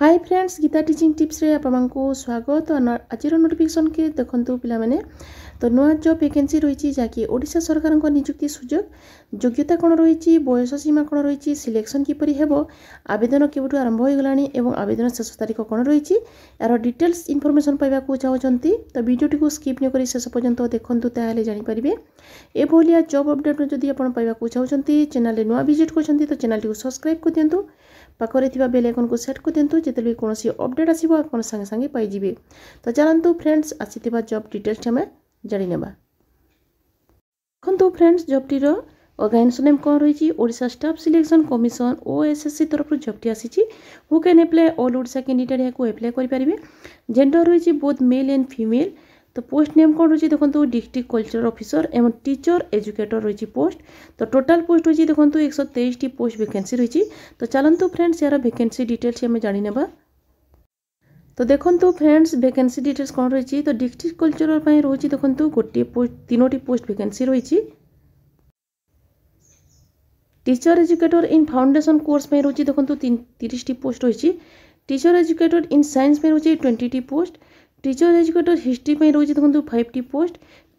high friends Gita teaching ଟିପ୍ସରେ ଆପଣଙ୍କୁ ସ୍ୱାଗତ ଆଜିର ନୋଟିଫିକେସନ୍କେ ଦେଖନ୍ତୁ ପିଲାମାନେ ତ ନୂଆ ଜବ୍ ଭ୍ୟାକେନ୍ସି ରହିଛି ଯାହାକି ଓଡ଼ିଶା ସରକାରଙ୍କ ନିଯୁକ୍ତି ସୁଯୋଗ ଯୋଗ୍ୟତା କ'ଣ ରହିଛି ବୟସ ସୀମା କ'ଣ ରହିଛି ସିଲେକ୍ସନ୍ କିପରି ହେବ ଆବେଦନ କେବେଠୁ ଆରମ୍ଭ ହୋଇଗଲାଣି ଏବଂ ଆବେଦନ ଶେଷ ତାରିଖ କ'ଣ ରହିଛି ଏହାର ଡିଟେଲ୍ସ ଇନଫର୍ମେସନ୍ ପାଇବାକୁ ଚାହୁଁଛନ୍ତି ତ ଭିଡ଼ିଓଟିକୁ ସ୍କିପ୍ ନକରି ଶେଷ ପର୍ଯ୍ୟନ୍ତ ଦେଖନ୍ତୁ ତାହେଲେ ଜାଣିପାରିବେ ଏଭଳିଆ ଜବ୍ ଅପଡ଼େଟ୍ ଯଦି ଆପଣ ପାଇବାକୁ ଚାହୁଁଛନ୍ତି ଚ୍ୟାନେଲ୍ରେ ନୂଆ ଭିଜିଟ୍ କରୁଛନ୍ତି ତ ଚ୍ୟାନେଲ୍ଟିକୁ ସବସ୍କ୍ରାଇବ୍ କରିଦିଅନ୍ତୁ ପାଖରେ ଥିବା ବେଲ୍ ଆଇକନ୍କୁ ସେଟ୍ କରିଦିଅନ୍ତୁ ଯେତେବେଳେ କୌଣସି ଅପଡ଼େଟ୍ ଆସିବ ଆପଣ ସାଙ୍ଗେ ସାଙ୍ଗେ ପାଇଯିବେ ତ ଚାଲନ୍ତୁ ଫ୍ରେଣ୍ଡସ୍ ଆସିଥିବା ଜବ୍ ଡିଟେଲ୍ସ ଆମେ ଜାଣିନେବା ଦେଖନ୍ତୁ ଫ୍ରେଣ୍ଡସ୍ ଜବ୍ଟିର ଅର୍ଗାନାଇଜେସନ୍ ନେମ୍ କ'ଣ ରହିଛି Odisha staff selection commission O S S C ତରଫରୁ ଜବ୍ଟି ଆସିଛି who can apply all Odisha candidate ଏହାକୁ ଆପ୍ଲାଏ କରିପାରିବେ ଜେଣ୍ଡର ରହିଛି ବୋଥ୍ ମେଲ୍ ଆଣ୍ଡ ଫିମେଲ୍ তো পোস্ট নেম কোণ রয়েছে দেখুন ডিস্ট্রিক্ট কলচরাল অফিসর এবং টিচর এজুকেটর রয়েছে পোস্ট তো টোটাল পোস্ট রয়েছে দেখুন একশো তেইশটি পোস্ট ভ্যাকেন্সি রয়েছে তো চলতু ফ্রেন্ডস এর ভ্যাকেন্সি ডিটেলস আমি জানি নেবা তো ଦେଖନ୍ତୁ ଫ୍ରେଣ୍ଡସ୍ ଭେକେନ୍ସି ଡିଟେଲ୍ସ କ'ଣ ରହିଛି ତ ଡିଷ୍ଟ୍ରିକ୍ଟ କଲଚରର ପାଇଁ ରହିଛି ଦେଖନ୍ତୁ ଗୋଟିଏ ପୋଷ୍ଟ ତିନୋଟି ପୋଷ୍ଟ ଭେକେନ୍ସି ରହିଛି teacher educator in foundation course পাই রয়েছে দেখুন তিরিশটি পোস্ট রয়েছে টিচর এজুকেটর ইন সায়েন্স পাই রয়েছে টোয়েন্টিটি পোস্ট টিচর এজুকেটর হিস্ট্রি পাই রয়েছে দেখুন ফাইভটি পোস্ট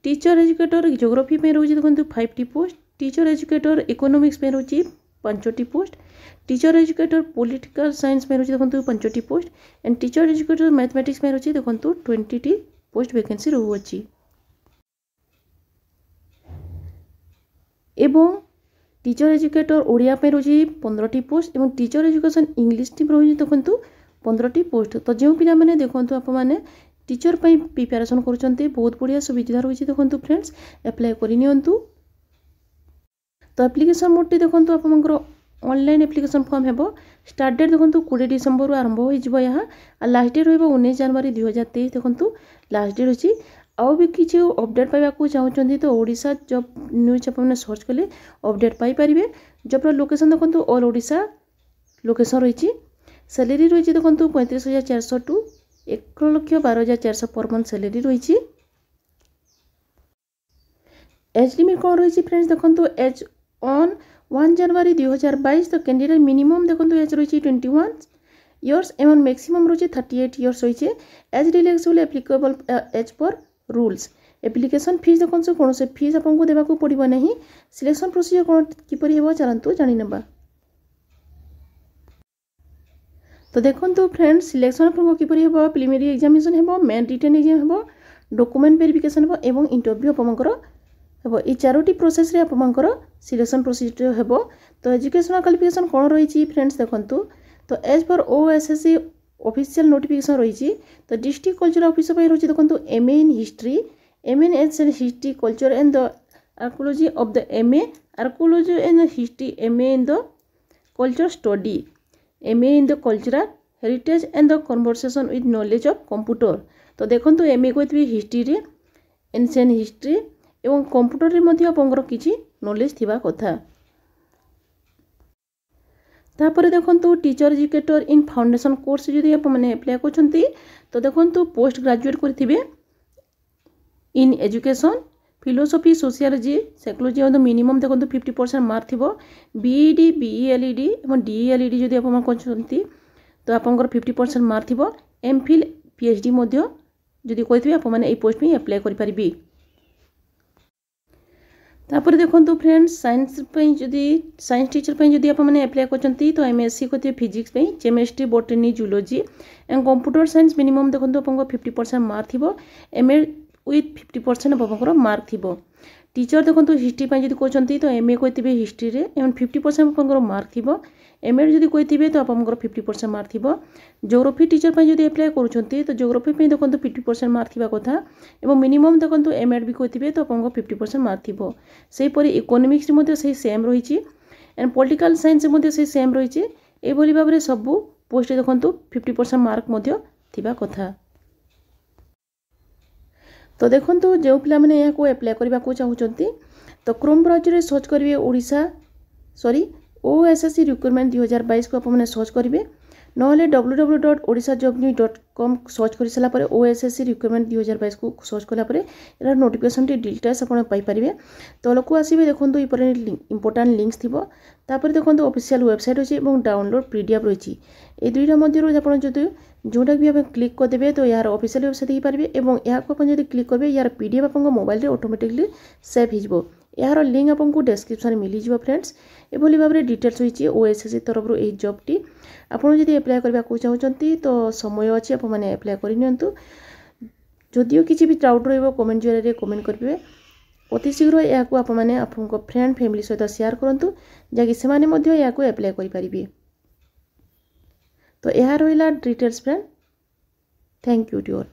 টিচর এজুকেটর জিওগ্রাফি পাই রয়েছে দেখুন ফাইভটি পোস্ট টিচর এজুকেটর ইকোনমিক্স পাই রয়েছে ପାଞ୍ଚଟି post teacher educator political science ପାଇଁ ରହୁଛି ଦେଖନ୍ତୁ ପାଞ୍ଚଟି post and teacher educator mathematics ପାଇଁ ରହୁଛି ଦେଖନ୍ତୁ ଟ୍ୱେଣ୍ଟିଟି ପୋଷ୍ଟ ଭେକେନ୍ସି ରହୁଅଛି ଏବଂ ଟିଚର୍ ଏଜୁକେଟର୍ ଓଡ଼ିଆ ପାଇଁ ରହୁଛି ପନ୍ଦରଟି ପୋଷ୍ଟ ଏବଂ ଟିଚର୍ ଏଜୁକେସନ୍ ଇଂଲିଶ ଟିମ୍ ରହୁଛି ଦେଖନ୍ତୁ ପନ୍ଦରଟି ପୋଷ୍ଟ ତ ଯେଉଁ ପିଲାମାନେ ଦେଖନ୍ତୁ ଆପଣମାନେ ଟିଚର୍ ପାଇଁ ପ୍ରିପାରେସନ୍ କରୁଛନ୍ତି ବହୁତ ବଢ଼ିଆ ସୁବିଧା ରହୁଛି ଦେଖନ୍ତୁ ଫ୍ରେଣ୍ଡସ୍ ଆପ୍ଲାଏ କରିନିଅନ୍ତୁ ତ ଆପ୍ଲିକେସନ୍ ମୋଡ଼୍ଟି ଦେଖନ୍ତୁ ଆପଣଙ୍କର ଅନଲାଇନ୍ ଆପ୍ଲିକେସନ୍ ଫର୍ମ ହେବ ଷ୍ଟାର୍ଟ ଡେଟ୍ ଦେଖନ୍ତୁ କୋଡ଼ିଏ ଡିସେମ୍ବରରୁ ଆରମ୍ଭ ହୋଇଯିବ ଏହା ଆଉ ଲାଷ୍ଟ ଡେଟ୍ ରହିବ ଉଣେଇଶ ଜାନୁଆରୀ ଦୁଇ ହଜାର ତେଇଶ ଦେଖନ୍ତୁ ଲାଷ୍ଟ ଡେଟ୍ ଅଛି ଆଉ ବି କିଛି ଅପଡ଼େଟ୍ ପାଇବାକୁ ଚାହୁଁଛନ୍ତି ତ ଓଡ଼ିଶା ଜବ୍ ନ୍ୟୁଜ୍ ଆପଣମାନେ ସର୍ଚ୍ଚ କଲେ ଅପଡ଼େଟ୍ ପାଇପାରିବେ ଜବ୍ର ଲୋକେସନ୍ ଦେଖନ୍ତୁ ଅଲ୍ ଓଡ଼ିଶା ଲୋକେସନ୍ ରହିଛି স্যালেরি রয়েছে দেখুন পঁয়ত্রিশ হাজার চারশো টু এক লক্ষ বারো হাজার চারশো পর মন্থ স্যালেরি রয়েছে এজ লিমিট কম রয়েছে ফ্রেন্ডস দেখুন এজ অন ওয়ান জানুয়ারি ଜାନୁଆରୀ হাজার বাইশ তো ক্যান্ডিডেট ମିନିମମ୍ দেখুন এজ রয়েছে টোয়েন্টি ওয়ান ইয়ার্স এবং ম্যাক্সিমাম রয়েছে থার্টি এইট ইয়ার্স রয়েছে age relaxable applicable as per rules application fees দেখুন কোণী ফিজ আপনার দেওয়া পড়ব না সিলেকশন প্রোসিজর কোণ কিপর হব চালু জাঁ নেবা তো দেখুন ফ্রেন্ডস সিলেকশন আপনার কিপর হব প্রিলিমিনারি এক্সামিনেসন হব মেন রিটেন এক্সাম হব ডকুমেন্ট ভেরিফিকেসন হব এবং ইন্টরভিউ আপনার ହେବ ଏଇ ଚାରୋଟି ପ୍ରୋସେସ୍ରେ ଆପଣମାନଙ୍କର ସିଲେକ୍ସନ୍ ପ୍ରୋସିଜର୍ ହେବ ତ ଏଜୁକେସନାଲ୍ କ୍ୱାଲିଫିକେସନ୍ କ'ଣ ରହିଛି ଫ୍ରେଣ୍ଡସ୍ ଦେଖନ୍ତୁ ତ age for O S S C official notification ରହିଛି ତ ଡିଷ୍ଟ୍ରିକ୍ଟ କଲଚର୍ ଅଫିସର୍ ପାଇଁ ରହିଛି ଦେଖନ୍ତୁ M A in history M and age and history culture and the archaeology of the M A archaeology and the history M A in the culture study M A in the cultural heritage and the conversation with knowledge of computer ତ ଦେଖନ୍ତୁ M ଏ କହିଥିବି ହିଷ୍ଟ୍ରିରେ ଏନ୍ସିଏନ୍ history এবং কম্পিউটରରେ ମଧ୍ୟ ଆପଣଙ୍କର କିଛି knowledge ଥିବା କଥା ତାପରେ ଦେଖନ୍ତୁ teacher educator in foundation course ଯଦି ଆପଣମାନେ ଆପ୍ଲାଏ କରୁଛନ୍ତି ତ ଦେଖନ୍ତୁ ପୋଷ୍ଟ ଗ୍ରାଜୁଏଟ୍ କରିଥିବେ in education philosophy sociology psychology ମଧ୍ୟ ମିନିମମ୍ ଦେଖନ୍ତୁ ଫିଫ୍ଟି ପରସେଣ୍ଟ ମାର୍କ ଥିବ ବିଇଡ଼ି ବିଇଏଲ୍ଇଡ଼ି ଏବଂ ଡିଇଏଲ୍ଇଡ଼ି ଯଦି ଆପଣମାନେ କରୁଛନ୍ତି ତ ଆପଣଙ୍କର ଫିଫ୍ଟି ପରସେଣ୍ଟ ମାର୍କ ଥିବ ଏମ୍ ଫିଲ୍ ପିଏଚ୍ ଡି ମଧ୍ୟ ଯଦି କହିଥିବେ ଆପଣମାନେ ଏଇ ପୋଷ୍ଟ ପାଇଁ ଆପ୍ଲାଏ କରିପାରିବେ ତାପରେ ଦେଖନ୍ତୁ ଫ୍ରେଣ୍ଡସ୍ ସାଇନ୍ସ ପାଇଁ ଯଦି ସାଇନ୍ସ ଟିଚର୍ ପାଇଁ ଯଦି ଆପଣମାନେ ଆପ୍ଲାଏ କରିଛନ୍ତି ତ ଏମ୍ ଏସ୍ ସି କରିଥିବେ ଫିଜିକ୍ସ ପାଇଁ chemistry botany zoology and computer science minimum ଦେଖନ୍ତୁ ଆପଣଙ୍କ ଫିଫ୍ଟି ପରସେଣ୍ଟ ମାର୍କ ଥିବ M A with fifty percent ବାପାଙ୍କର ମାର୍କ ଥିବ ଟିଚର୍ ଦେଖନ୍ତୁ ହିଷ୍ଟ୍ରି ପାଇଁ ଯଦି କହୁଛନ୍ତି ତ ଏମ୍ ଏ କହିଥିବେ ହିଷ୍ଟ୍ରିରେ ଏମ୍ ଫିଫ୍ଟି ପରସେଣ୍ଟ ଆପଣଙ୍କର ମାର୍କ ଥିବ ଏମ୍ ଏଡ଼୍ ଯଦି କହିଥିବେ ତ ଆପଣଙ୍କର ଫିଫ୍ଟି ପରସେଣ୍ଟ ମାର୍କ ଥିବ ଜୋଗ୍ରାଫି ଟିଚର୍ ପାଇଁ ଯଦି ଆପ୍ଲାଏ କରୁଛନ୍ତି ତ ଜୋଗ୍ରାଫି ପାଇଁ ଦେଖନ୍ତୁ ଫିଫ୍ଟି ପରସେଣ୍ଟ ମାର୍କ ଥିବା କଥା ଏବଂ ମିନିମମ୍ ଦେଖନ୍ତୁ ଏମ୍ ଏଡ଼୍ ବି କହିଥିବେ ତ ଆପଣଙ୍କ ଫିଫ୍ଟି ପରସେଣ୍ଟ ମାର୍କ ଥିବ ସେହିପରି ଇକୋନୋମିକ୍ସରେ ମଧ୍ୟ ସେଇ ସେମ୍ ରହିଛି ଏଣ୍ଡ ପଲିଟିକାଲ୍ ସାଇନ୍ସରେ ମଧ୍ୟ ସେଇ ସେମ୍ ରହିଛି ଏଇଭଳି ଭାବରେ ସବୁ ପୋଷ୍ଟରେ ଦେଖନ୍ତୁ ଫିଫ୍ଟି ପରସେଣ୍ଟ ମାର୍କ ମଧ୍ୟ ଥିବା କଥା ତ ଦେଖନ୍ତୁ ଯେଉଁ ପିଲାମାନେ ଏହାକୁ ଆପ୍ଲାଏ କରିବାକୁ ଚାହୁଁଛନ୍ତି ତ କ୍ରୋମ୍ ବ୍ରାଉଜରରେ ସର୍ଚ୍ଚ କରିବେ Odisha sorry O S S C recruitment ଦୁଇହଜାର ବାଇଶକୁ ଆପଣମାନେ ସର୍ଚ୍ଚ କରିବେ ନହେଲେ W W dot Odisha job news dot com search କରିସାରିଲା ପରେ O S S C recruitment ଦୁଇ ହଜାର ବାଇଶକୁ ସର୍ଚ୍ଚ କଲା ପରେ ଏହାର ନୋଟିଫିକେସନ୍ଟି ଡିଟେଲ୍ସ ଆପଣ ପାଇପାରିବେ ତଳକୁ ଆସିବେ ଦେଖନ୍ତୁ ଏପରି ଇମ୍ପୋର୍ଟାଣ୍ଟ ଲିଙ୍କସ୍ ଥିବ ତାପରେ ଦେଖନ୍ତୁ ଅଫିସିଆଲ୍ ୱେବସାଇଟ୍ ଅଛି ଏବଂ ଡାଉନଲୋଡ଼ ପି ଡି ଏଫ୍ ରହିଛି ଏ ଦୁଇଟା ମଧ୍ୟରୁ ଆପଣ ଯଦି ଯେଉଁଟାକୁ ବି ଆପଣ କ୍ଲିକ୍ କରିଦେବେ ତ ଏହାର ଅଫିସିଆଲ୍ ୱେବସାଇଟ୍ ହେଇପାରିବେ ଏବଂ ଏହାକୁ ଆପଣ ଯଦି କ୍ଲିକ୍ କରିବେ ଏହାର ପି ଡି ଏଫ୍ ଆପଣଙ୍କ ମୋବାଇଲରେ ଅଟୋମେଟିକଲି ସେଭ୍ ହେଇଯିବ ଏହାର ଲିଙ୍କ୍ ଆପଣଙ୍କୁ ଡେସ୍କ୍ରିପସନ୍ରେ ମିଳିଯିବ ଫ୍ରେଣ୍ଡସ୍ ଏଭଳି ଭାବରେ ଡିଟେଲ୍ସ ହୋଇଛି ଓ ଏସ୍ ଓଏସ୍ଏସ୍ସି ତରଫରୁ ଏହି ଜବ୍ଟି ଆପଣ ଯଦି ଆପ୍ଲାଏ କରିବାକୁ ଚାହୁଁଛନ୍ତି ତ ସମୟ ଅଛି ଆପଣମାନେ ଆପ୍ଲାଏ କରିନିଅନ୍ତୁ ଯଦିଓ କିଛି ବି ଡାଉଟ୍ ରହିବ କମେଣ୍ଟ ଜରିଆରେ କମେଣ୍ଟ କରିବେ ଅତି ଶୀଘ୍ର ଏହାକୁ ଆପଣମାନେ ଆପଣଙ୍କ ଫ୍ରେଣ୍ଡ ଫ୍ୟାମିଲି ସହିତ ସେୟାର କରନ୍ତୁ ଯାହାକି ସେମାନେ ମଧ୍ୟ ଏହାକୁ ଆପ୍ଲାଏ କରିପାରିବେ ତ ଏହା ରହିଲା ଡିଟେଲ୍ସ ଫ୍ରେଣ୍ଡ ଥ୍ୟାଙ୍କ ୟୁ ଟ୍ୟୁର୍